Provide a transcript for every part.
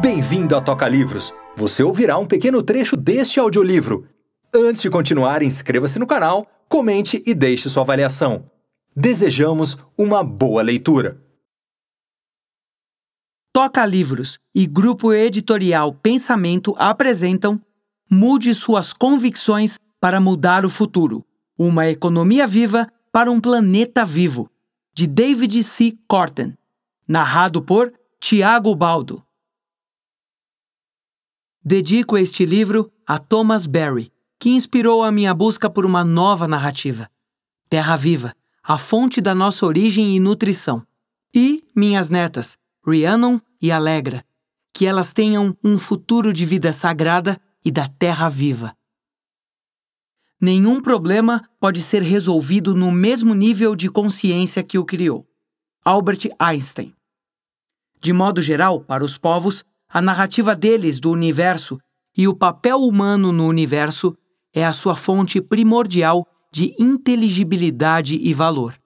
Bem-vindo à Toca Livros. Você ouvirá um pequeno trecho deste audiolivro. Antes de continuar, inscreva-se no canal, comente e deixe sua avaliação. Desejamos uma boa leitura. Toca Livros e Grupo Editorial Pensamento apresentam Mude suas convicções para mudar o futuro. Uma economia viva para um planeta vivo, de David C. Corten, narrado por Tiago Baldo. Dedico este livro a Thomas Berry, que inspirou a minha busca por uma nova narrativa. Terra Viva, a fonte da nossa origem e nutrição. E minhas netas, Rhiannon e Alegra, que elas tenham um futuro de vida sagrada e da Terra Viva. Nenhum problema pode ser resolvido no mesmo nível de consciência que o criou. Albert Einstein. De modo geral, para os povos, a narrativa deles do universo e o papel humano no universo é a sua fonte primordial de inteligibilidade e valor.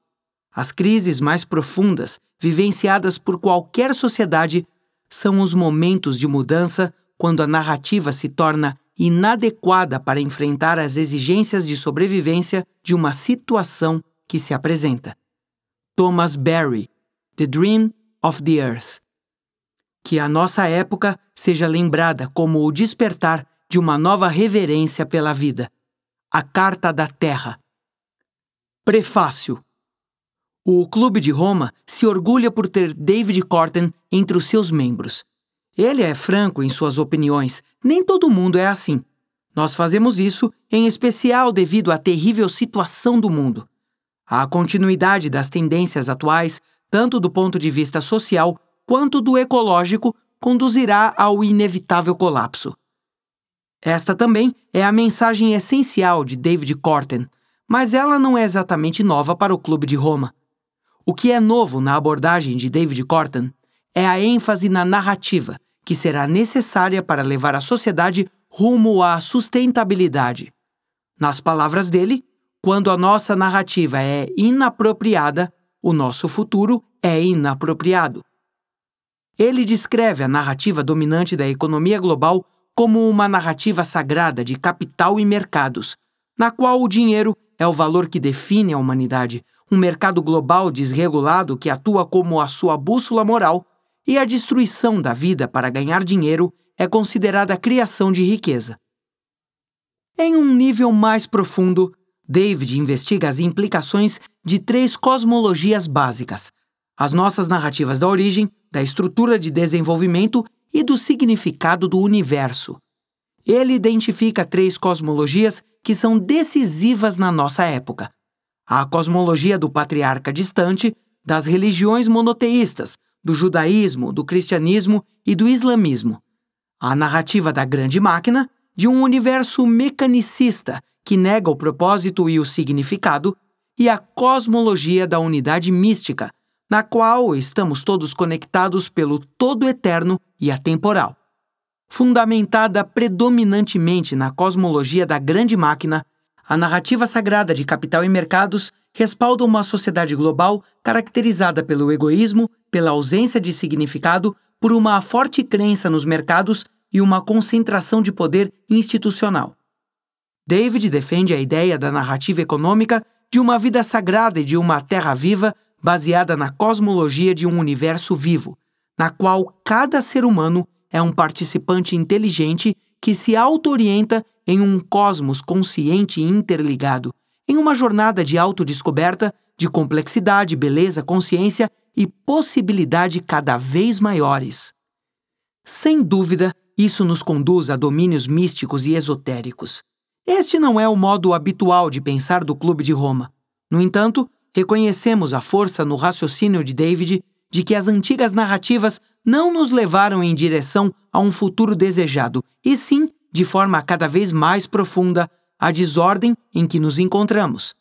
As crises mais profundas vivenciadas por qualquer sociedade são os momentos de mudança quando a narrativa se torna inadequada para enfrentar as exigências de sobrevivência de uma situação que se apresenta. Thomas Berry, The Dream of the Earth, que a nossa época seja lembrada como o despertar de uma nova reverência pela vida. A Carta da Terra. Prefácio. O Clube de Roma se orgulha por ter David Corten entre os seus membros. Ele é franco em suas opiniões, nem todo mundo é assim. Nós fazemos isso em especial devido à terrível situação do mundo. A continuidade das tendências atuais, tanto do ponto de vista social quanto do ecológico conduzirá ao inevitável colapso. Esta também é a mensagem essencial de David Corten, mas ela não é exatamente nova para o Clube de Roma. O que é novo na abordagem de David Corten é a ênfase na narrativa, que será necessária para levar a sociedade rumo à sustentabilidade. Nas palavras dele, quando a nossa narrativa é inapropriada, o nosso futuro é inapropriado. Ele descreve a narrativa dominante da economia global como uma narrativa sagrada de capital e mercados, na qual o dinheiro é o valor que define a humanidade, um mercado global desregulado que atua como a sua bússola moral, e a destruição da vida para ganhar dinheiro é considerada a criação de riqueza. Em um nível mais profundo, David investiga as implicações de três cosmologias básicas: as nossas narrativas da origem, da estrutura de desenvolvimento e do significado do universo. Ele identifica três cosmologias que são decisivas na nossa época: a cosmologia do patriarca distante, das religiões monoteístas, do judaísmo, do cristianismo e do islamismo. A narrativa da grande máquina, de um universo mecanicista que nega o propósito e o significado, e a cosmologia da unidade mística, na qual estamos todos conectados pelo todo eterno e atemporal. Fundamentada predominantemente na cosmologia da grande máquina, a narrativa sagrada de capital e mercados respalda uma sociedade global caracterizada pelo egoísmo, pela ausência de significado, por uma forte crença nos mercados e uma concentração de poder institucional. David defende a ideia da narrativa econômica de uma vida sagrada e de uma terra viva baseada na cosmologia de um universo vivo, na qual cada ser humano é um participante inteligente que se auto-orienta em um cosmos consciente e interligado, em uma jornada de autodescoberta de complexidade, beleza, consciência e possibilidade cada vez maiores. Sem dúvida, isso nos conduz a domínios místicos e esotéricos. Este não é o modo habitual de pensar do Clube de Roma. No entanto, reconhecemos a força no raciocínio de David de que as antigas narrativas não nos levaram em direção a um futuro desejado, e sim, de forma cada vez mais profunda, a desordem em que nos encontramos.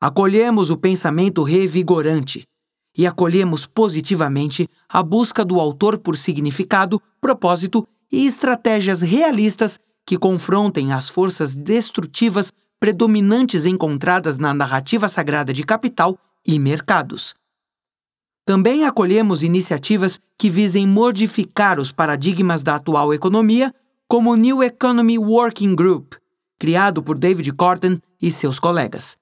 Acolhemos o pensamento revigorante e acolhemos positivamente a busca do autor por significado, propósito e estratégias realistas que confrontem as forças destrutivas predominantes encontradas na narrativa sagrada de capital e mercados. Também acolhemos iniciativas que visem modificar os paradigmas da atual economia, como o New Economy Working Group, criado por David Corden e seus colegas.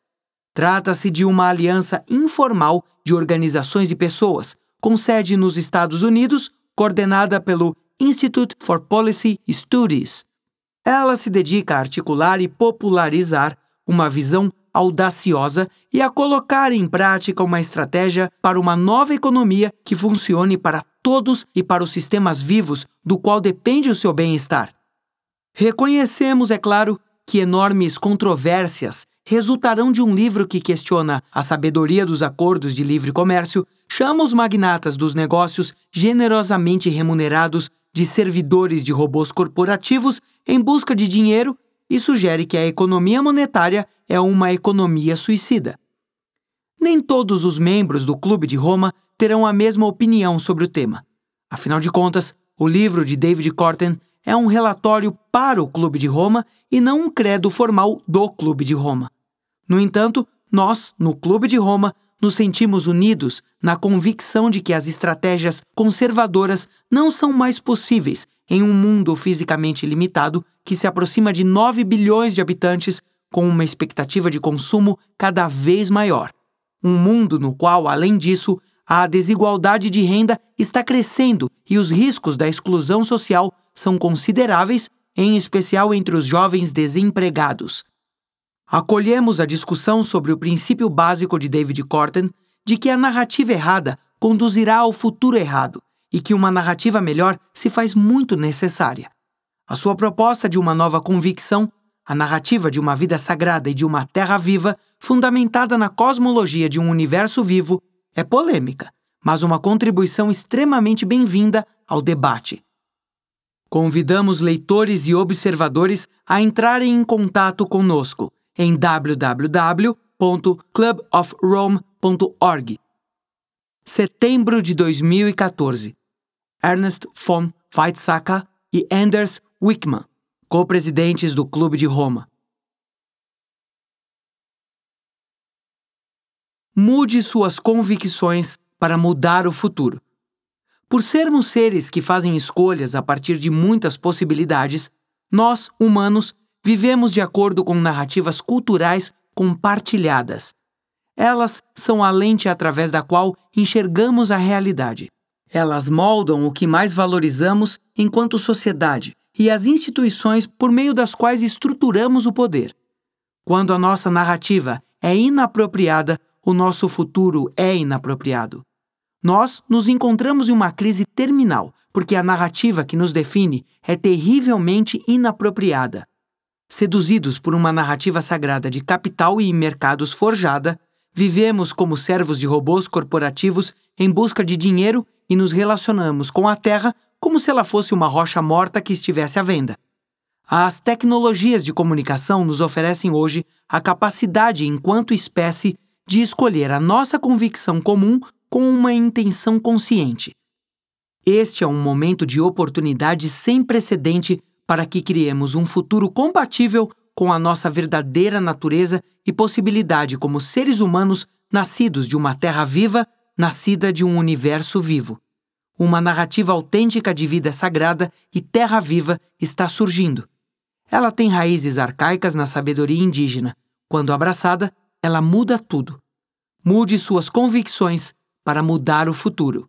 Trata-se de uma aliança informal de organizações e pessoas, com sede nos Estados Unidos, coordenada pelo Institute for Policy Studies, ela se dedica a articular e popularizar uma visão audaciosa e a colocar em prática uma estratégia para uma nova economia que funcione para todos e para os sistemas vivos do qual depende o seu bem-estar. Reconhecemos, é claro, que enormes controvérsias resultarão de um livro que questiona a sabedoria dos acordos de livre comércio, chama os magnatas dos negócios generosamente remunerados de servidores de robôs corporativos em busca de dinheiro e sugere que a economia monetária é uma economia suicida. Nem todos os membros do Clube de Roma terão a mesma opinião sobre o tema. Afinal de contas, o livro de David Corten é um relatório para o Clube de Roma e não um credo formal do Clube de Roma. No entanto, nós, no Clube de Roma, nos sentimos unidos na convicção de que as estratégias conservadoras não são mais possíveis em um mundo fisicamente limitado que se aproxima de 9 bilhões de habitantes com uma expectativa de consumo cada vez maior. Um mundo no qual, além disso, a desigualdade de renda está crescendo e os riscos da exclusão social são consideráveis, em especial entre os jovens desempregados. Acolhemos a discussão sobre o princípio básico de David Corten de que a narrativa errada conduzirá ao futuro errado e que uma narrativa melhor se faz muito necessária. A sua proposta de uma nova convicção, a narrativa de uma vida sagrada e de uma terra viva, fundamentada na cosmologia de um universo vivo, é polêmica, mas uma contribuição extremamente bem-vinda ao debate. Convidamos leitores e observadores a entrarem em contato conosco em www.clubofrome.org. Setembro de 2014. Ernest von Weizsäcker e Anders Wickman, co-presidentes do Clube de Roma. Mude suas convicções para mudar o futuro. Por sermos seres que fazem escolhas a partir de muitas possibilidades, nós, humanos, Vivemos de acordo com narrativas culturais compartilhadas. Elas são a lente através da qual enxergamos a realidade. Elas moldam o que mais valorizamos enquanto sociedade e as instituições por meio das quais estruturamos o poder. Quando a nossa narrativa é inapropriada, o nosso futuro é inapropriado. Nós nos encontramos em uma crise terminal, porque a narrativa que nos define é terrivelmente inapropriada, Seduzidos por uma narrativa sagrada de capital e mercados forjada, vivemos como servos de robôs corporativos em busca de dinheiro e nos relacionamos com a Terra como se ela fosse uma rocha morta que estivesse à venda. As tecnologias de comunicação nos oferecem hoje a capacidade, enquanto espécie, de escolher a nossa convicção comum com uma intenção consciente. Este é um momento de oportunidade sem precedente para que criemos um futuro compatível com a nossa verdadeira natureza e possibilidade como seres humanos nascidos de uma terra viva, nascida de um universo vivo. Uma narrativa autêntica de vida sagrada e terra viva está surgindo. Ela tem raízes arcaicas na sabedoria indígena. Quando abraçada, ela muda tudo. Mude suas convicções para mudar o futuro.